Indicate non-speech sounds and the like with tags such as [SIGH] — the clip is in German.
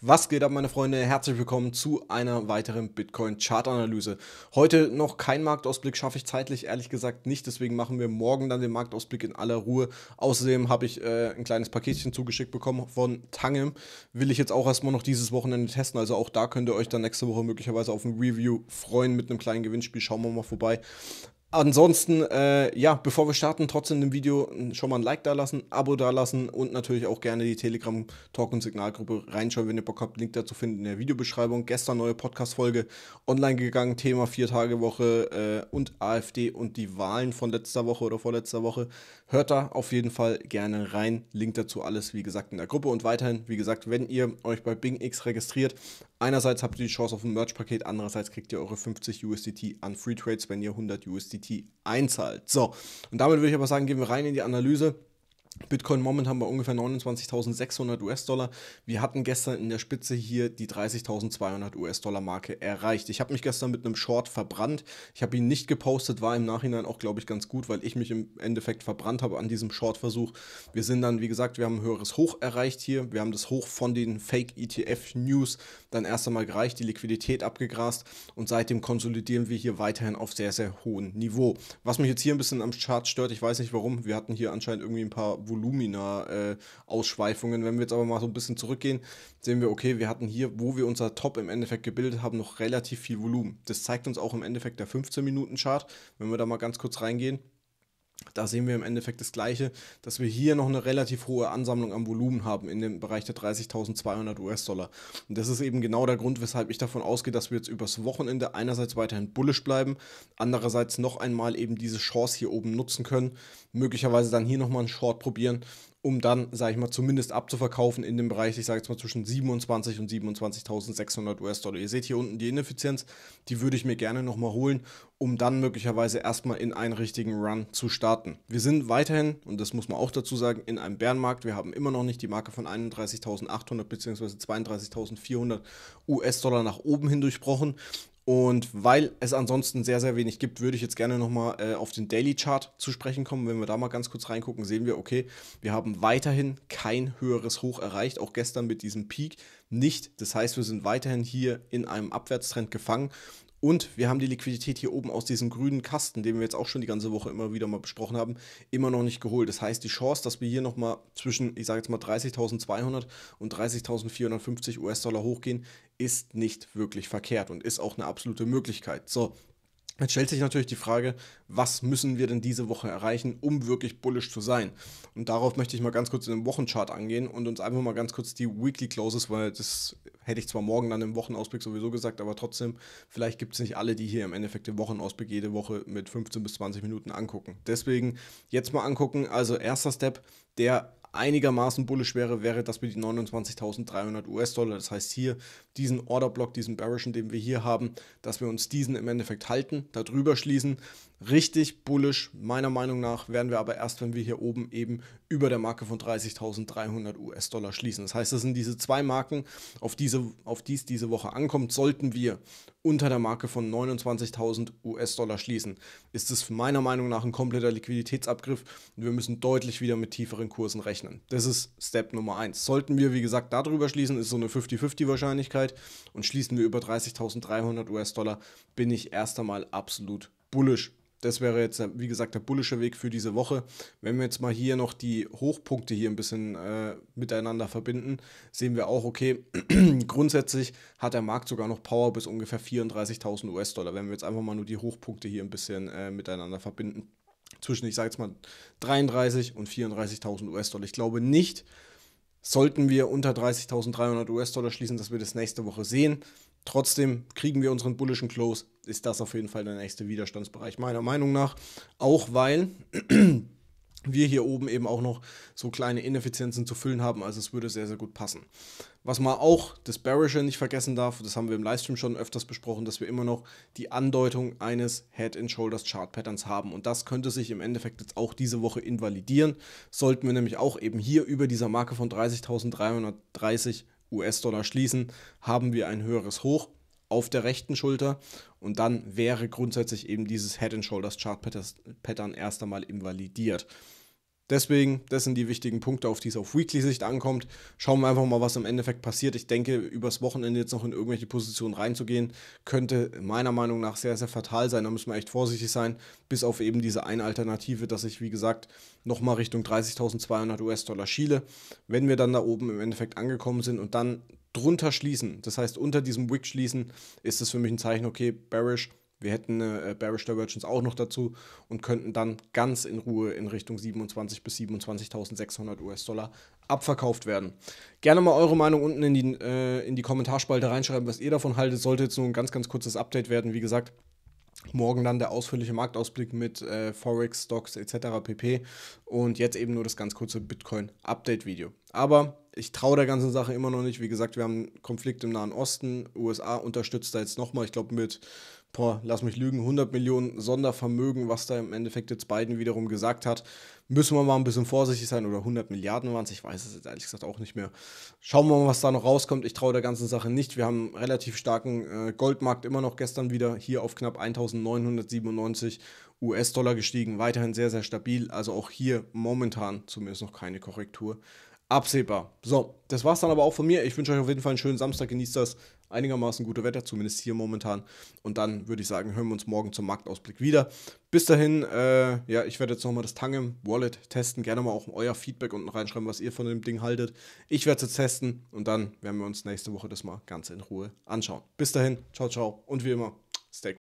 Was geht ab, meine Freunde? Herzlich willkommen zu einer weiteren Bitcoin-Chart-Analyse. Heute noch kein Marktausblick, schaffe ich zeitlich ehrlich gesagt nicht. Deswegen machen wir morgen dann den Marktausblick in aller Ruhe. Außerdem habe ich äh, ein kleines Paketchen zugeschickt bekommen von Tangem. Will ich jetzt auch erstmal noch dieses Wochenende testen. Also auch da könnt ihr euch dann nächste Woche möglicherweise auf ein Review freuen mit einem kleinen Gewinnspiel. Schauen wir mal vorbei. Ansonsten, äh, ja, bevor wir starten, trotzdem dem Video schon mal ein Like da dalassen, Abo da lassen und natürlich auch gerne die Telegram-Talk- und Signalgruppe reinschauen, wenn ihr Bock habt. Link dazu finden in der Videobeschreibung. Gestern neue Podcast-Folge online gegangen, Thema Vier-Tage-Woche äh, und AfD und die Wahlen von letzter Woche oder vorletzter Woche. Hört da auf jeden Fall gerne rein. Link dazu alles, wie gesagt, in der Gruppe. Und weiterhin, wie gesagt, wenn ihr euch bei Bing X registriert, Einerseits habt ihr die Chance auf ein Merch-Paket, andererseits kriegt ihr eure 50 USDT an Free Trades, wenn ihr 100 USDT einzahlt. So, und damit würde ich aber sagen, gehen wir rein in die Analyse. Bitcoin momentan bei ungefähr 29.600 US-Dollar. Wir hatten gestern in der Spitze hier die 30.200 US-Dollar-Marke erreicht. Ich habe mich gestern mit einem Short verbrannt. Ich habe ihn nicht gepostet, war im Nachhinein auch, glaube ich, ganz gut, weil ich mich im Endeffekt verbrannt habe an diesem Short-Versuch. Wir sind dann, wie gesagt, wir haben ein höheres Hoch erreicht hier. Wir haben das Hoch von den Fake-ETF-News dann erst einmal gereicht, die Liquidität abgegrast und seitdem konsolidieren wir hier weiterhin auf sehr, sehr hohem Niveau. Was mich jetzt hier ein bisschen am Chart stört, ich weiß nicht warum, wir hatten hier anscheinend irgendwie ein paar Volumina-Ausschweifungen. Äh, Wenn wir jetzt aber mal so ein bisschen zurückgehen, sehen wir, okay, wir hatten hier, wo wir unser Top im Endeffekt gebildet haben, noch relativ viel Volumen. Das zeigt uns auch im Endeffekt der 15-Minuten-Chart, wenn wir da mal ganz kurz reingehen da sehen wir im Endeffekt das Gleiche, dass wir hier noch eine relativ hohe Ansammlung am Volumen haben in dem Bereich der 30.200 US-Dollar. Und das ist eben genau der Grund, weshalb ich davon ausgehe, dass wir jetzt übers Wochenende einerseits weiterhin bullisch bleiben, andererseits noch einmal eben diese Chance hier oben nutzen können, möglicherweise dann hier nochmal einen Short probieren um dann, sage ich mal, zumindest abzuverkaufen in dem Bereich, ich sage jetzt mal zwischen 27 und 27.600 US-Dollar. Ihr seht hier unten die Ineffizienz, die würde ich mir gerne nochmal holen, um dann möglicherweise erstmal in einen richtigen Run zu starten. Wir sind weiterhin, und das muss man auch dazu sagen, in einem Bärenmarkt. Wir haben immer noch nicht die Marke von 31.800 bzw. 32.400 US-Dollar nach oben hin durchbrochen und weil es ansonsten sehr, sehr wenig gibt, würde ich jetzt gerne nochmal äh, auf den Daily Chart zu sprechen kommen. Wenn wir da mal ganz kurz reingucken, sehen wir, okay, wir haben weiterhin kein höheres Hoch erreicht, auch gestern mit diesem Peak nicht. Das heißt, wir sind weiterhin hier in einem Abwärtstrend gefangen und wir haben die Liquidität hier oben aus diesem grünen Kasten, den wir jetzt auch schon die ganze Woche immer wieder mal besprochen haben, immer noch nicht geholt. Das heißt, die Chance, dass wir hier nochmal zwischen, ich sage jetzt mal 30.200 und 30.450 US-Dollar hochgehen, ist nicht wirklich verkehrt und ist auch eine absolute Möglichkeit. So, Jetzt stellt sich natürlich die Frage, was müssen wir denn diese Woche erreichen, um wirklich bullisch zu sein? Und darauf möchte ich mal ganz kurz in den Wochenchart angehen und uns einfach mal ganz kurz die Weekly Closes, weil das hätte ich zwar morgen dann im Wochenausblick sowieso gesagt, aber trotzdem, vielleicht gibt es nicht alle, die hier im Endeffekt den Wochenausblick jede Woche mit 15 bis 20 Minuten angucken. Deswegen jetzt mal angucken, also erster Step, der einigermaßen bullisch wäre, wäre das mit den 29.300 US-Dollar. Das heißt hier diesen Order-Block, diesen Bearischen, den wir hier haben, dass wir uns diesen im Endeffekt halten, darüber schließen richtig bullisch. Meiner Meinung nach werden wir aber erst, wenn wir hier oben eben über der Marke von 30.300 US-Dollar schließen. Das heißt, das sind diese zwei Marken, auf, diese, auf die es diese Woche ankommt. Sollten wir unter der Marke von 29.000 US-Dollar schließen, ist es meiner Meinung nach ein kompletter Liquiditätsabgriff und wir müssen deutlich wieder mit tieferen Kursen rechnen. Das ist Step Nummer 1. Sollten wir, wie gesagt, darüber schließen, ist so eine 50-50 Wahrscheinlichkeit und schließen wir über 30.300 US-Dollar, bin ich erst einmal absolut bullisch das wäre jetzt, äh, wie gesagt, der bullische Weg für diese Woche. Wenn wir jetzt mal hier noch die Hochpunkte hier ein bisschen äh, miteinander verbinden, sehen wir auch, okay, [CLEARS THROAT] grundsätzlich hat der Markt sogar noch Power bis ungefähr 34.000 US-Dollar. Wenn wir jetzt einfach mal nur die Hochpunkte hier ein bisschen äh, miteinander verbinden. Zwischen, ich sage jetzt mal, 33 und 34.000 US-Dollar. Ich glaube nicht, sollten wir unter 30.300 US-Dollar schließen, dass wir das nächste Woche sehen. Trotzdem kriegen wir unseren bullischen Close. Ist das auf jeden Fall der nächste Widerstandsbereich, meiner Meinung nach. Auch weil [CLEARS THROAT] wir hier oben eben auch noch so kleine Ineffizienzen zu füllen haben. Also es würde sehr, sehr gut passen. Was man auch das Bearische nicht vergessen darf, das haben wir im Livestream schon öfters besprochen, dass wir immer noch die Andeutung eines Head-and-Shoulders Chart Patterns haben. Und das könnte sich im Endeffekt jetzt auch diese Woche invalidieren. Sollten wir nämlich auch eben hier über dieser Marke von 30.330 US-Dollar schließen, haben wir ein höheres Hoch auf der rechten Schulter und dann wäre grundsätzlich eben dieses Head-and-Shoulders-Chart-Pattern erst einmal invalidiert. Deswegen, das sind die wichtigen Punkte, auf die es auf Weekly-Sicht ankommt. Schauen wir einfach mal, was im Endeffekt passiert. Ich denke, übers Wochenende jetzt noch in irgendwelche Positionen reinzugehen, könnte meiner Meinung nach sehr, sehr fatal sein. Da müssen wir echt vorsichtig sein, bis auf eben diese eine Alternative, dass ich, wie gesagt, nochmal Richtung 30.200 US-Dollar schiele. Wenn wir dann da oben im Endeffekt angekommen sind und dann drunter schließen, das heißt unter diesem Wick schließen, ist es für mich ein Zeichen, okay, bearish, wir hätten äh, Bearish Divergence auch noch dazu und könnten dann ganz in Ruhe in Richtung 27.000 bis 27.600 US-Dollar abverkauft werden. Gerne mal eure Meinung unten in die, äh, in die Kommentarspalte reinschreiben, was ihr davon haltet. Sollte jetzt nur ein ganz, ganz kurzes Update werden. Wie gesagt, Morgen dann der ausführliche Marktausblick mit äh, Forex, Stocks etc. pp. Und jetzt eben nur das ganz kurze Bitcoin-Update-Video. Aber ich traue der ganzen Sache immer noch nicht. Wie gesagt, wir haben einen Konflikt im Nahen Osten. USA unterstützt da jetzt nochmal, ich glaube, mit, boah, lass mich lügen, 100 Millionen Sondervermögen, was da im Endeffekt jetzt Biden wiederum gesagt hat. Müssen wir mal ein bisschen vorsichtig sein oder 100 Milliarden waren es, ich weiß es jetzt ehrlich gesagt auch nicht mehr. Schauen wir mal, was da noch rauskommt. Ich traue der ganzen Sache nicht. Wir haben einen relativ starken äh, Goldmarkt immer noch gestern wieder hier auf knapp 1997 US-Dollar gestiegen, weiterhin sehr, sehr stabil. Also auch hier momentan zumindest noch keine Korrektur absehbar. So, das war's dann aber auch von mir. Ich wünsche euch auf jeden Fall einen schönen Samstag. Genießt das einigermaßen gute Wetter, zumindest hier momentan. Und dann würde ich sagen, hören wir uns morgen zum Marktausblick wieder. Bis dahin, äh, ja, ich werde jetzt nochmal das Tangem Wallet testen. Gerne mal auch euer Feedback unten reinschreiben, was ihr von dem Ding haltet. Ich werde es jetzt testen und dann werden wir uns nächste Woche das mal ganz in Ruhe anschauen. Bis dahin, ciao, ciao und wie immer, stay